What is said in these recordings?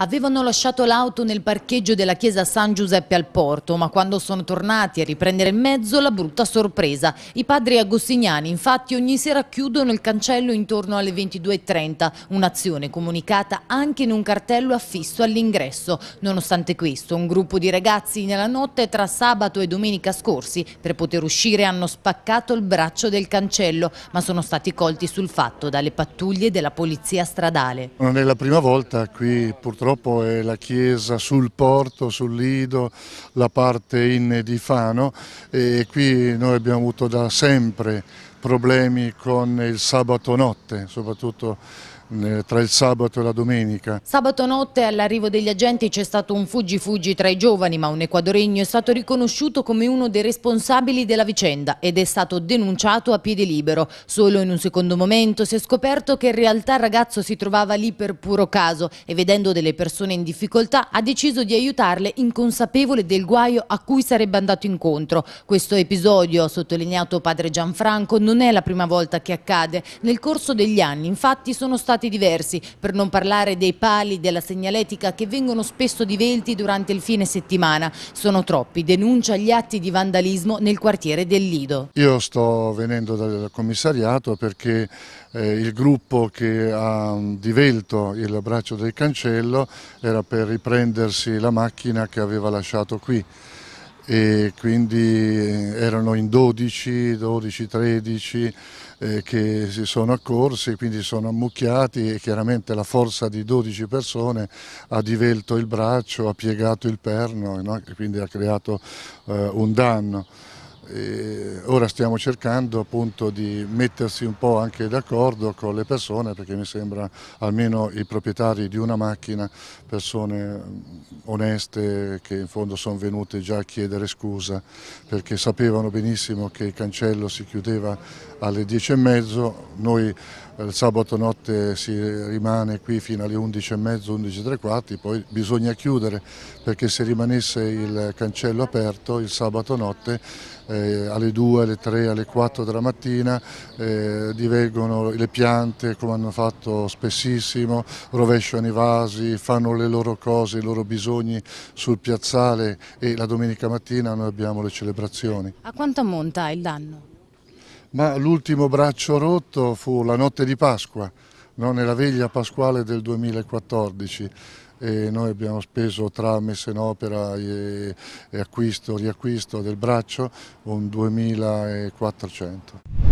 Avevano lasciato l'auto nel parcheggio della chiesa San Giuseppe al Porto, ma quando sono tornati a riprendere il mezzo, la brutta sorpresa. I padri agostiniani infatti ogni sera chiudono il cancello intorno alle 22.30, un'azione comunicata anche in un cartello affisso all'ingresso. Nonostante questo, un gruppo di ragazzi nella notte tra sabato e domenica scorsi, per poter uscire, hanno spaccato il braccio del cancello, ma sono stati colti sul fatto dalle pattuglie della polizia stradale. Non è la prima volta qui, purtroppo purtroppo è la chiesa sul porto, sul Lido, la parte in di Fano e qui noi abbiamo avuto da sempre problemi con il sabato notte, soprattutto eh, tra il sabato e la domenica. Sabato notte all'arrivo degli agenti c'è stato un fuggi-fuggi tra i giovani, ma un equadoregno è stato riconosciuto come uno dei responsabili della vicenda ed è stato denunciato a piede libero. Solo in un secondo momento si è scoperto che in realtà il ragazzo si trovava lì per puro caso e vedendo delle persone in difficoltà ha deciso di aiutarle inconsapevole del guaio a cui sarebbe andato incontro. Questo episodio, ha sottolineato padre Gianfranco, non è la prima volta che accade. Nel corso degli anni infatti sono stati fatti diversi, per non parlare dei pali della segnaletica che vengono spesso divelti durante il fine settimana. Sono troppi, denuncia gli atti di vandalismo nel quartiere del Lido. Io sto venendo dal commissariato perché eh, il gruppo che ha divelto il braccio del cancello era per riprendersi la macchina che aveva lasciato qui e quindi eh, erano in 12, 12, 13 eh, che si sono accorsi, quindi sono ammucchiati e chiaramente la forza di 12 persone ha divelto il braccio, ha piegato il perno no? e quindi ha creato eh, un danno. E ora stiamo cercando appunto di mettersi un po' anche d'accordo con le persone perché mi sembra almeno i proprietari di una macchina, persone mm, oneste che in fondo sono venute già a chiedere scusa perché sapevano benissimo che il cancello si chiudeva alle 10 e mezzo, noi eh, il sabato notte si rimane qui fino alle 11.30, 11.30, poi bisogna chiudere perché se rimanesse il cancello aperto il sabato notte eh, alle 2, alle 3, alle 4 della mattina eh, divengono le piante come hanno fatto spessissimo, rovesciano i vasi, fanno le loro cose, i loro bisogni sul piazzale e la domenica mattina noi abbiamo le celebrazioni. A quanto ammonta il danno? ma l'ultimo braccio rotto fu la notte di Pasqua, no? nella veglia pasquale del 2014. E noi abbiamo speso tra messa in opera e, e acquisto, riacquisto del braccio un 2400.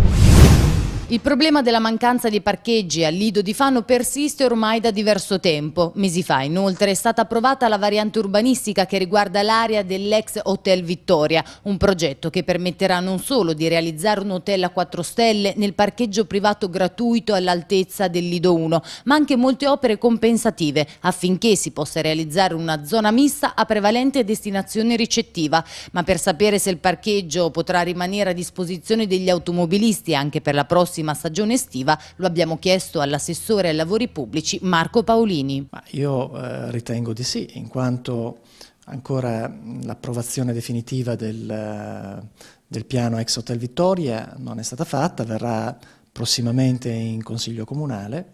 Il problema della mancanza di parcheggi al Lido di Fano persiste ormai da diverso tempo. Mesi fa inoltre è stata approvata la variante urbanistica che riguarda l'area dell'ex Hotel Vittoria, un progetto che permetterà non solo di realizzare un hotel a 4 stelle nel parcheggio privato gratuito all'altezza del Lido 1, ma anche molte opere compensative affinché si possa realizzare una zona mista a prevalente destinazione ricettiva. Ma per sapere se il parcheggio potrà rimanere a disposizione degli automobilisti anche per la prossima prossima stagione estiva, lo abbiamo chiesto all'assessore ai lavori pubblici Marco Paolini. io eh, ritengo di sì, in quanto ancora l'approvazione definitiva del, eh, del piano ex Hotel Vittoria non è stata fatta, verrà prossimamente in Consiglio Comunale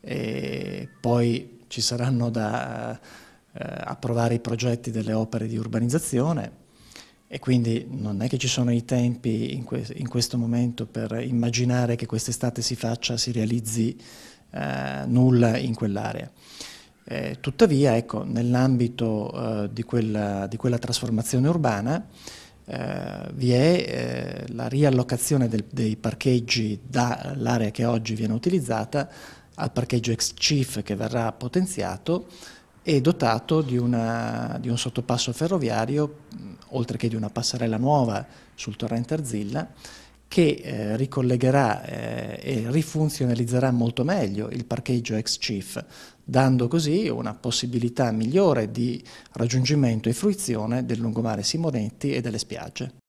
e poi ci saranno da eh, approvare i progetti delle opere di urbanizzazione e quindi non è che ci sono i tempi in, que in questo momento per immaginare che quest'estate si faccia, si realizzi eh, nulla in quell'area. Eh, tuttavia, ecco, nell'ambito eh, di, quella, di, quella, trasformazione urbana eh, vi è eh, la riallocazione del, dei parcheggi dall'area che oggi viene utilizzata al parcheggio ex CIF che verrà potenziato e dotato di, una, di un sottopasso ferroviario oltre che di una passerella nuova sul torrente Arzilla, che eh, ricollegherà eh, e rifunzionalizzerà molto meglio il parcheggio ex CIF, dando così una possibilità migliore di raggiungimento e fruizione del lungomare Simonetti e delle spiagge.